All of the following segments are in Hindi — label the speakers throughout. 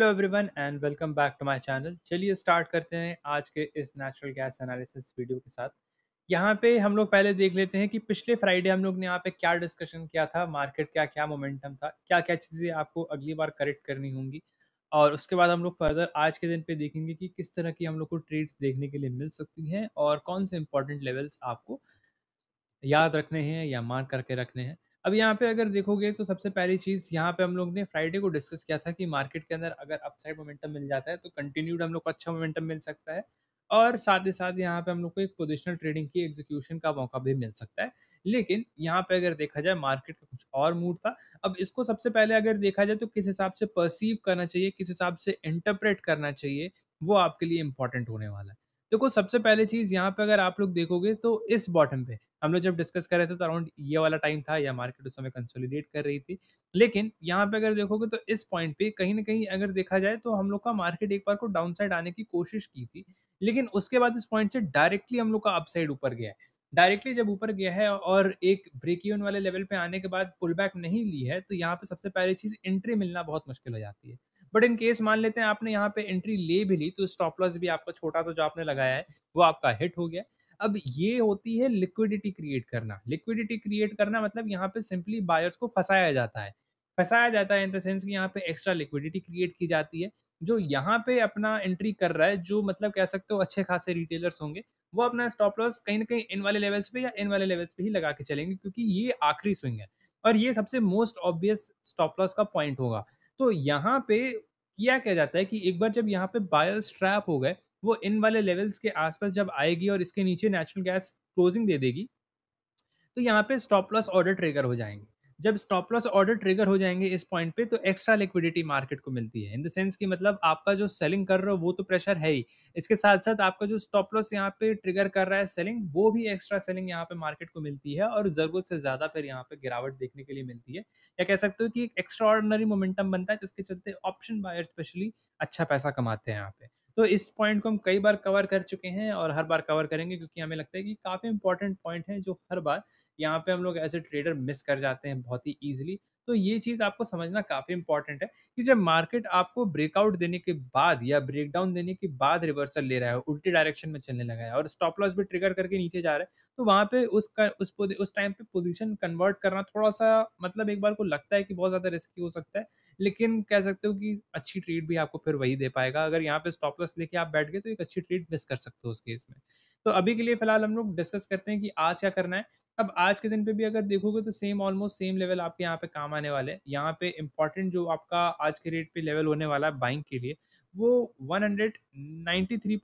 Speaker 1: hello everyone and welcome back to my channel चलिए स्टार्ट करते हैं आज के इस नेचुरल गैस एनालिसिस वीडियो के साथ यहाँ पे हम लोग पहले देख लेते हैं कि पिछले फ्राइडे हम लोग ने यहाँ पे क्या डिस्कशन किया था मार्केट का क्या मोमेंटम था क्या क्या चीज़ें आपको अगली बार करेक्ट करनी होंगी और उसके बाद हम लोग फर्दर आज के दिन पे देखेंगे कि किस तरह की हम लोग को ट्रेड्स देखने के लिए मिल सकती हैं और कौन से इंपॉर्टेंट लेवल्स आपको याद रखने हैं या मार्क करके रखने हैं अब यहाँ पे अगर देखोगे तो सबसे पहली चीज़ यहाँ पे हम लोग ने फ्राइडे को डिस्कस किया था कि मार्केट के अंदर अगर अपसाइड मोमेंटम मिल जाता है तो कंटिन्यूड हम लोग को अच्छा मोमेंटम मिल सकता है और साथ ही साथ यहाँ पे हम लोग को एक पोजिशनल ट्रेडिंग की एग्जीक्यूशन का मौका भी मिल सकता है लेकिन यहाँ पे अगर देखा जाए मार्केट का कुछ और मूड था अब इसको सबसे पहले अगर देखा जाए तो किस हिसाब से परसीव करना चाहिए किस हिसाब से इंटरप्रेट करना चाहिए वो आपके लिए इंपॉर्टेंट होने वाला है देखो सबसे पहले चीज़ यहाँ पे अगर आप लोग देखोगे तो इस बॉटम पे हम लोग जब डिस्कस कर रहे थे तो अराउंड ये वाला टाइम था या मार्केट उस समय कंसोलिडेट कर रही थी लेकिन यहाँ पे अगर देखोगे तो इस पॉइंट पे कहीं ना कहीं अगर देखा जाए तो हम लोग का मार्केट एक बार को डाउन साइड आने की कोशिश की थी लेकिन उसके बाद इस पॉइंट से डायरेक्टली हम लोग का अप साइड ऊपर गया है डायरेक्टली जब ऊपर गया है और एक ब्रेक इवन वाले लेवल पे आने के बाद पुल बैक नहीं ली है तो यहाँ पे सबसे पहली चीज़ एंट्री मिलना बहुत मुश्किल हो जाती है बट इन केस मान लेते हैं आपने यहाँ पे एंट्री ले भी ली तो स्टॉप लॉस भी आपका छोटा था तो जो आपने लगाया है वो आपका हिट हो गया अब ये होती है लिक्विडिटी क्रिएट करना लिक्विडिटी क्रिएट करना मतलब यहाँ पे सिंपली बायर्स को फंसाया जाता है फंसाया जाता है इन द सेंस कि यहाँ पे एक्स्ट्रा लिक्विडिटी क्रिएट की जाती है जो यहाँ पे अपना एंट्री कर रहा है जो मतलब कह सकते हो अच्छे खासे रिटेलर्स होंगे वो अपना स्टॉप लॉस कहीं ना कहीं इन वाले लेवल्स पे या इन वाले लेवल्स पे ही लगा के चलेंगे क्योंकि ये आखिरी स्विंग है और ये सबसे मोस्ट ऑब्वियस स्टॉप लॉस का पॉइंट होगा तो यहाँ पे किया क्या जाता है कि एक बार जब यहाँ पे बायर्स ट्रैप हो गए वो इन वाले लेवल्स के आसपास जब आएगी और इसके नीचे नेचुरल गैस क्लोजिंग दे देगी तो यहाँ पे स्टॉप लॉस ऑर्डर ट्रिगर हो जाएंगे जब स्टॉप लॉस ऑर्डर ट्रिगर हो जाएंगे इस पॉइंट पे तो एक्स्ट्रा लिक्विडिटी मार्केट को मिलती है इन द सेंस कि मतलब आपका जो सेलिंग कर रहा हो वो तो प्रेशर है ही इसके साथ साथ आपका जो स्टॉप लॉस यहाँ पे ट्रिगर कर रहा है सेलिंग वो भी एक्स्ट्रा सेलिंग यहाँ पे मार्केट को मिलती है और ज़रूरत से ज़्यादा फिर यहाँ पे गिरावट देखने के लिए मिलती है या कह सकते हो कि एक एक्स्ट्रा मोमेंटम बनता है जिसके चलते ऑप्शन बायर स्पेशली अच्छा पैसा कमाते हैं यहाँ पे तो इस पॉइंट को हम कई बार कवर कर चुके हैं और हर बार कवर करेंगे क्योंकि हमें लगता है कि काफ़ी इंपॉर्टेंट पॉइंट है जो हर बार यहाँ पे हम लोग एज ए ट्रेडर मिस कर जाते हैं बहुत ही ईजिली तो ये चीज़ आपको समझना काफ़ी इंपॉर्टेंट है कि जब मार्केट आपको ब्रेकआउट देने के बाद या ब्रेकडाउन देने के बाद रिवर्सल ले रहा है उल्टी डायरेक्शन में चलने लगा है और स्टॉप लॉस भी ट्रिगर करके नीचे जा रहा है तो वहाँ पे उसका उस उस टाइम पे पोजीशन कन्वर्ट करना थोड़ा सा मतलब एक बार को लगता है कि बहुत ज़्यादा रिस्की हो सकता है लेकिन कह सकते हो कि अच्छी ट्रीट भी आपको फिर वही दे पाएगा अगर यहाँ पे स्टॉप लॉस लेके आप बैठ गए तो एक अच्छी ट्रीट मिस कर सकते हो उस केस में तो अभी के लिए फिलहाल हम लोग डिस्कस करते हैं कि आज क्या करना है अब आज के दिन पे भी अगर देखोगे तो सेम ऑलमोस्ट सेम लेवल आपके यहाँ पे काम आने वाले हैं यहाँ पे इंपॉर्टेंट जो आपका आज के रेट पे लेवल होने वाला है बाइंग के लिए वो 193.40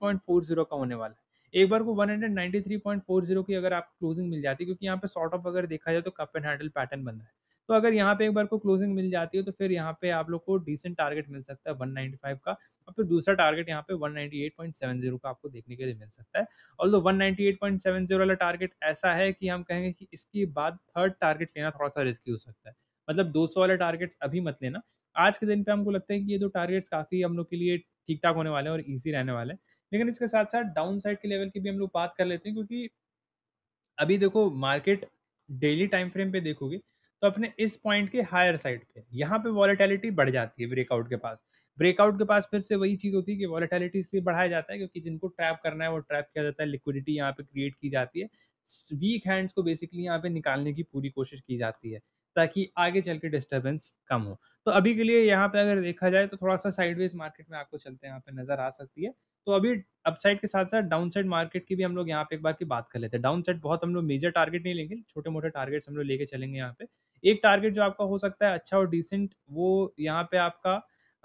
Speaker 1: का होने वाला है एक बार को 193.40 की अगर आप क्लोजिंग मिल जाती है क्योंकि यहाँ पे शॉर्ट ऑफ अगर देखा जाए तो कप एंड हैंडल पैटर्न बन रहा है तो अगर यहाँ पे एक बार को क्लोजिंग मिल जाती है तो फिर यहाँ पे आप लोग को डिसेंट टारगेट मिल सकता है 195 का और फिर दूसरा टारगेट यहाँ पे 198.70 का आपको देखने के लिए मिल सकता है और दो वन वाला टारगेट ऐसा है कि हम कहेंगे कि इसके बाद थर्ड टारगेट लेना थोड़ा सा रिस्की हो सकता है मतलब 200 वाले टारगेट अभी मत लेना आज के दिन पे हमको लगता है कि ये दो टारगेट्स काफ़ी हम लोग के लिए ठीक ठाक होने वाले हैं और ईजी रहने वाले हैं लेकिन इसके साथ साथ डाउन साइड के लेवल की भी हम लोग बात कर लेते हैं क्योंकि अभी देखो मार्केट डेली टाइम फ्रेम पे देखोगे तो अपने इस पॉइंट के हायर साइड पे यहाँ पे वॉलेटिलिटी बढ़ जाती है ब्रेकआउट के पास ब्रेकआउट के पास फिर से वही चीज़ होती है कि वॉलेटिलिटी इसलिए बढ़ाया जाता है क्योंकि जिनको ट्रैप करना है वो ट्रैप किया जाता है लिक्विडिटी यहाँ पे क्रिएट की जाती है वीक हैंड्स को बेसिकली यहाँ पे निकालने की पूरी कोशिश की जाती है ताकि आगे चल के डिस्टर्बेंस कम हो तो अभी के लिए यहाँ पे अगर देखा जाए तो थोड़ा सा साइडवेज मार्केट में आपको चलते हैं यहाँ पे नजर आ सकती है तो अभी अपसाइड के साथ साथ डाउन साइड मार्केट की भी हम लोग यहाँ पे एक बार की बात कर लेते हैं डाउन साइड बहुत हम लोग मेजर टारगेट नहीं लेंगे छोटे मोटे टारगेट्स हम लोग लेके चलेंगे यहाँ पे एक टारगेट जो आपका हो सकता है अच्छा और डिसेंट वो यहाँ पे आपका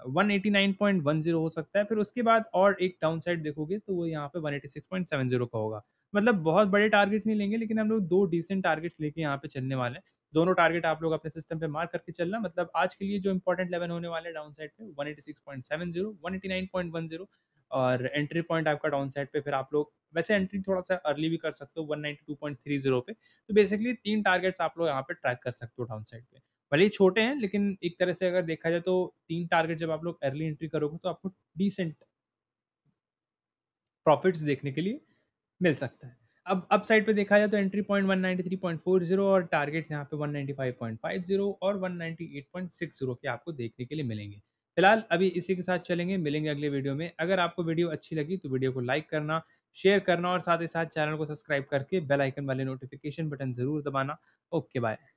Speaker 1: 189.10 हो सकता है फिर उसके बाद और एक डाउन साइड देखोगे तो वो यहाँ पे 186.70 का होगा मतलब बहुत बड़े टारगेट्स नहीं लेंगे लेकिन हम लोग दो डिसेंट टारगेट्स लेके यहाँ पे चलने वाले हैं दोनों टारगेट आप लोग अपने सिस्टम पे मार्क करके चलना मतलब आज के लिए जो इंपॉर्टेंट लेवल होने वाले डाउन साइड पे वन जीरो और एंट्री पॉइंट आपका डाउन साइड पे फिर आप लोग वैसे एंट्री थोड़ा सा अर्ली भी कर सकते हो one ninety two point three zero पे तो बेसिकली तीन टारगेट्स आप लोग यहाँ पे ट्रैक कर सकते हो डाउन साइड पे भले ही छोटे हैं लेकिन एक तरह से अगर देखा जाए तो तीन टारगेट जब आप लोग अर्ली एंट्री करोगे तो आपको डिसेंट प्रॉफिट्स देखने के लिए मिल सकता है अब अप साइड पे देखा जाए तो entry point one three point four zero और टारगेट यहाँ पे वन पॉइंट फाइव जीरो और वन एट पॉइंट जीरो के आपको देखने के लिए मिलेंगे फिलहाल अभी इसी के साथ चलेंगे मिलेंगे अगले वीडियो में अगर आपको वीडियो अच्छी लगी तो वीडियो को लाइक करना शेयर करना और साथ ही साथ चैनल को सब्सक्राइब करके बेल आइकन वाले नोटिफिकेशन बटन जरूर दबाना ओके बाय